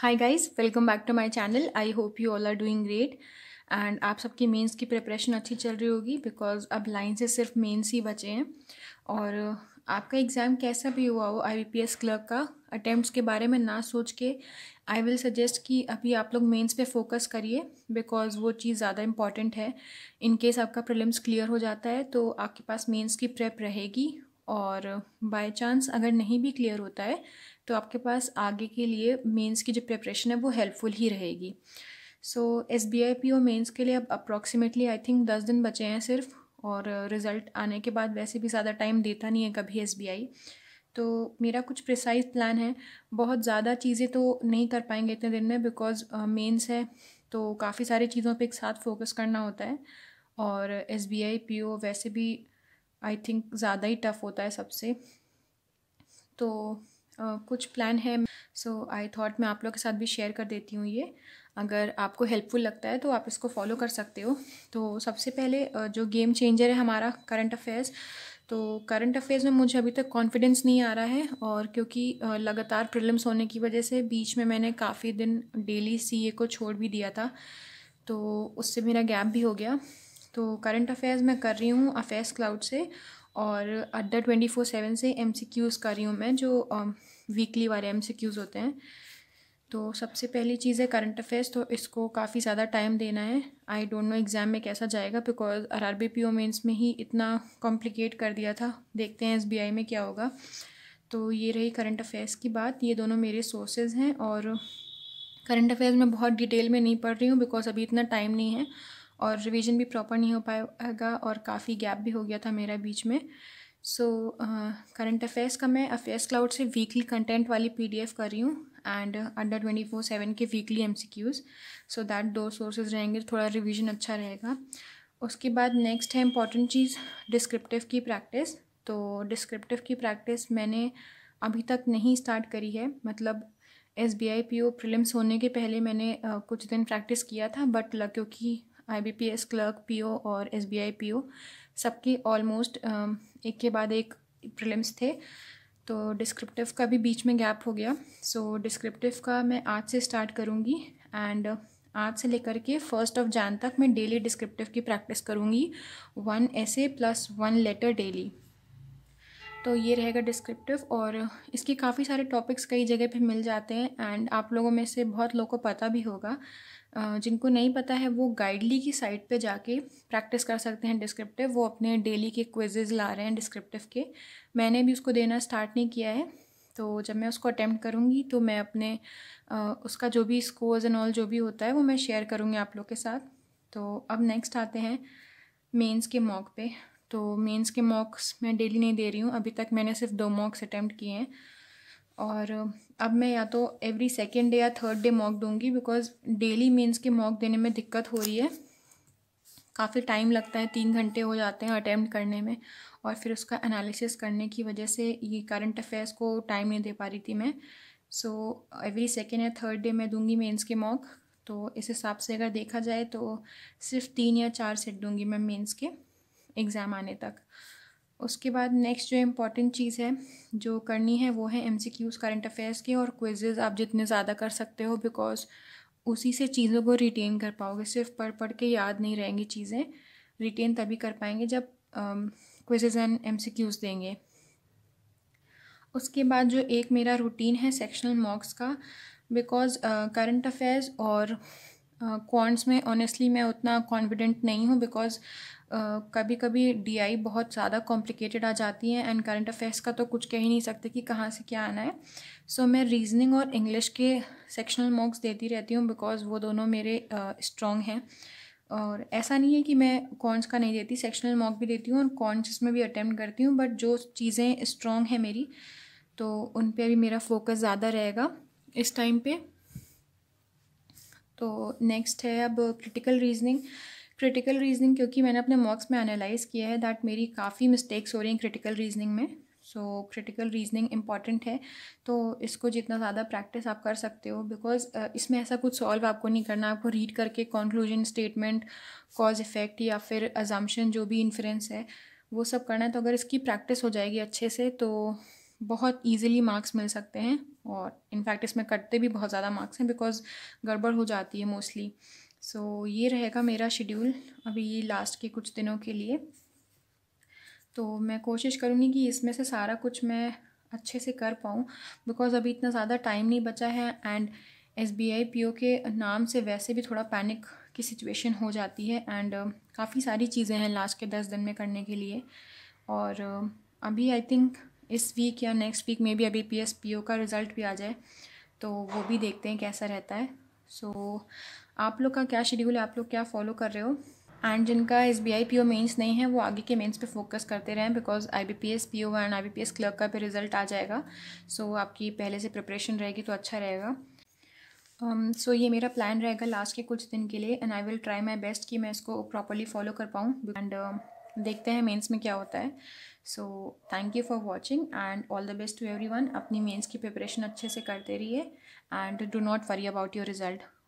hi guys welcome back to my channel I hope you all are doing great and आप सबकी mains की preparation अच्छी चल रही होगी बिकॉज अब लाइन से सिर्फ मेंस ही बचे हैं और आपका एग्ज़ाम कैसा भी हुआ हो एस क्लर्क का अटैम्प्ट के बारे में ना सोच के आई विल सजेस्ट कि अभी आप लोग मेंस पे फोकस करिए बिकॉज वो चीज़ ज़्यादा इंपॉर्टेंट है इन केस आपका प्रिलिम्स क्लियर हो जाता है तो आपके पास मेंस की प्रेप रहेगी और बाय चांस अगर नहीं भी क्लियर होता है तो आपके पास आगे के लिए मेंस की जो प्रिपरेशन है वो हेल्पफुल ही रहेगी so S B I P O mains के लिए अब अप्रॉक्सीमेटली आई थिंक दस दिन बचे हैं सिर्फ और रिज़ल्ट आने के बाद वैसे भी ज़्यादा टाइम देता नहीं है कभी एस बी आई तो मेरा कुछ प्रिसाइज प्लान है बहुत ज़्यादा चीज़ें तो नहीं कर पाएंगे इतने दिन में बिकॉज मेन्स है तो काफ़ी सारी चीज़ों पर एक साथ फोकस करना होता है और S B I P O वैसे भी आई थिंक ज़्यादा ही टफ़ होता है सबसे तो Uh, कुछ प्लान है सो आई थॉट मैं आप लोग के साथ भी शेयर कर देती हूँ ये अगर आपको हेल्पफुल लगता है तो आप इसको फॉलो कर सकते हो तो सबसे पहले जो गेम चेंजर है हमारा करंट अफेयर्स तो करंट अफेयर्स में मुझे अभी तक कॉन्फिडेंस नहीं आ रहा है और क्योंकि लगातार प्रिलिम्स होने की वजह से बीच में मैंने काफ़ी दिन डेली सीए को छोड़ भी दिया था तो उससे मेरा गैप भी हो गया तो करंट अफेयर्स मैं कर रही हूँ अफेयर्स क्लाउड से और अड्डा ट्वेंटी फोर सेवन से एम सी क्यूज़ कर रही हूँ मैं जो वीकली वाले एम सी क्यूज़ होते हैं तो सबसे पहली चीज़ है करंट अफेयर्स तो इसको काफ़ी ज़्यादा टाइम देना है आई डोंट नो एग्ज़ाम में कैसा जाएगा because R R B P O mains में ही इतना कॉम्प्लिकेट कर दिया था देखते हैं एस बी आई में क्या होगा तो ये रही करंट अफेयर्स की बात ये दोनों मेरे सोर्सेज हैं और करंट अफेयर्स में बहुत डिटेल में नहीं पढ़ रही हूँ बिकॉज अभी इतना टाइम नहीं है और रिवीजन भी प्रॉपर नहीं हो पाएगा और काफ़ी गैप भी हो गया था मेरा बीच में सो करंट अफेयर्स का मैं अफेयर्स क्लाउड से वीकली कंटेंट वाली पी कर रही हूँ and under twenty four seven के weekly M C Qs so that दो सोर्सेज रहेंगे थोड़ा रिविजन अच्छा रहेगा उसके बाद नेक्स्ट है इंपॉर्टेंट चीज़ डिस्क्रिप्टिव की प्रैक्टिस तो डिस्क्रिप्टिव की प्रैक्टिस मैंने अभी तक नहीं स्टार्ट करी है मतलब S B I P O prelims होने के पहले मैंने uh, कुछ दिन प्रैक्टिस किया था बट क्योंकि आईबीपीएस क्लर्क पीओ और एसबीआई पीओ सबके ऑलमोस्ट एक के बाद एक प्रिलिम्स थे तो डिस्क्रिप्टिव का भी बीच में गैप हो गया सो so, डिस्क्रिप्टिव का मैं आज से स्टार्ट करूँगी एंड uh, आज से लेकर के फर्स्ट ऑफ जैन तक मैं डेली डिस्क्रिप्टिव की प्रैक्टिस करूँगी one a plus one letter daily तो ये रहेगा डिस्क्रिप्टिव और इसके काफ़ी सारे टॉपिक्स कई जगह पे मिल जाते हैं एंड आप लोगों में से बहुत लोगों को पता भी होगा जिनको नहीं पता है वो गाइडली की साइट पे जाके प्रैक्टिस कर सकते हैं डिस्क्रिप्टिव वो अपने डेली के क्विजेज़ ला रहे हैं डिस्क्रिप्टिव के मैंने भी उसको देना स्टार्ट नहीं किया है तो जब मैं उसको अटैम्प्ट करूँगी तो मैं अपने उसका जो भी स्कोर्स एंड ऑल जो भी होता है वो मैं शेयर करूँगी आप लोग के साथ तो अब नेक्स्ट आते हैं मेंस के मॉक पे तो मेंस के मॉक्स मैं डेली नहीं दे रही हूँ अभी तक मैंने सिर्फ दो मॉक्स अटैम्प्ट किए हैं और अब मैं या तो एवरी सेकेंड डे या थर्ड डे मॉक दूंगी बिकॉज डेली मीन्स के मॉक देने में दिक्कत हो रही है काफ़ी टाइम लगता है तीन घंटे हो जाते हैं अटैम्प्ट करने में और फिर उसका एनालिसिस करने की वजह से ये करंट अफेयर्स को टाइम नहीं दे पा रही थी मैं सो एवरी सेकेंड या थर्ड डे मैं दूंगी मेंस के मॉक तो इस हिसाब से अगर देखा जाए तो सिर्फ तीन या चार सेट दूंगी मैं मेंस के एग्ज़ाम आने तक उसके बाद नेक्स्ट जो इम्पॉर्टेंट चीज़ है जो करनी है वो है M C Qs current affairs के और क्विजेज़ आप जितने ज़्यादा कर सकते हो बिकॉज उसी से चीज़ों को रिटेन कर पाओगे सिर्फ पढ़ पढ़ के याद नहीं रहेंगी चीज़ें रिटेन तभी कर पाएंगे जब quizzes and M C Qs देंगे उसके बाद जो एक मेरा रूटीन है सेक्शनल मॉक्स का बिकॉज करंट अफेयर्स और क्वांट्स uh, में ऑनेस्टली मैं उतना कॉन्फिडेंट नहीं हूँ बिकॉज कभी कभी डीआई बहुत ज़्यादा कॉम्प्लिकेटेड आ जाती हैं एंड करंट अफेयर्स का तो कुछ कह ही नहीं सकते कि कहाँ से क्या आना है सो so, मैं रीजनिंग और इंग्लिश के सेक्शनल मॉक्स देती रहती हूँ बिकॉज वो दोनों मेरे स्ट्रॉन्ग uh, हैं और ऐसा नहीं है कि मैं कॉन्स का नहीं देती सेक्शनल मॉक भी देती हूँ और कॉन्स में भी अटैम्प्ट करती हूँ बट जो चीज़ें स्ट्रॉन्ग हैं मेरी तो उन पर भी मेरा फोकस ज़्यादा रहेगा इस टाइम पे तो नेक्स्ट है अब क्रिटिकल रीजनिंग क्रिटिकल रीजनिंग क्योंकि मैंने अपने मॉक्स में एनालाइज किया है दैट मेरी काफ़ी मिस्टेक्स हो रही हैं क्रिटिकल रीजनिंग में सो क्रिटिकल रीजनिंग इंपॉर्टेंट है तो इसको जितना ज़्यादा प्रैक्टिस आप कर सकते हो बिकॉज uh, इसमें ऐसा कुछ सॉल्व आपको नहीं करना आपको रीड करके कॉन्क्लूजन स्टेटमेंट कॉज इफेक्ट या फिर अजाम्पन जो भी इन्फ्रेंस है वो सब करना है तो अगर इसकी प्रैक्टिस हो जाएगी अच्छे से तो बहुत ईजिली मार्क्स मिल सकते हैं और इनफैक्ट इसमें कटते भी बहुत ज़्यादा मार्क्स हैं बिकॉज गड़बड़ हो जाती है मोस्टली सो so, ये रहेगा मेरा शेड्यूल अभी लास्ट के कुछ दिनों के लिए तो मैं कोशिश करूँगी कि इसमें से सारा कुछ मैं अच्छे से कर पाऊँ बिकॉज़ अभी इतना ज़्यादा टाइम नहीं बचा है and S B I P O के नाम से वैसे भी थोड़ा पैनिक की सिचुएशन हो जाती है एंड uh, काफ़ी सारी चीज़ें हैं लास्ट के दस दिन में करने के लिए और uh, अभी आई थिंक इस वीक या नेक्स्ट वीक में भी अभी पी एस पी ओ का रिज़ल्ट भी आ जाए तो वो भी देखते हैं कैसा रहता है सो so, आप लोग का क्या शेड्यूल है आप लोग क्या फॉलो कर रहे हो एंड जिनका S B I P O mains नहीं है वो आगे के मेन्स पे फोकस करते रहें because I B P S P O and I B P S clerk का भी रिजल्ट आ जाएगा सो so, आपकी पहले से प्रिपरेशन रहेगी तो अच्छा रहेगा सो um, so ये मेरा प्लान रहेगा लास्ट के कुछ दिन के लिए and I will try my best कि मैं इसको प्रॉपरली फॉलो कर पाऊँ एंड देखते हैं मेंस में क्या होता है so thank you for watching and all the best to everyone अपनी मेंस की प्रिपरेशन अच्छे से करते रहिए and do not worry about your result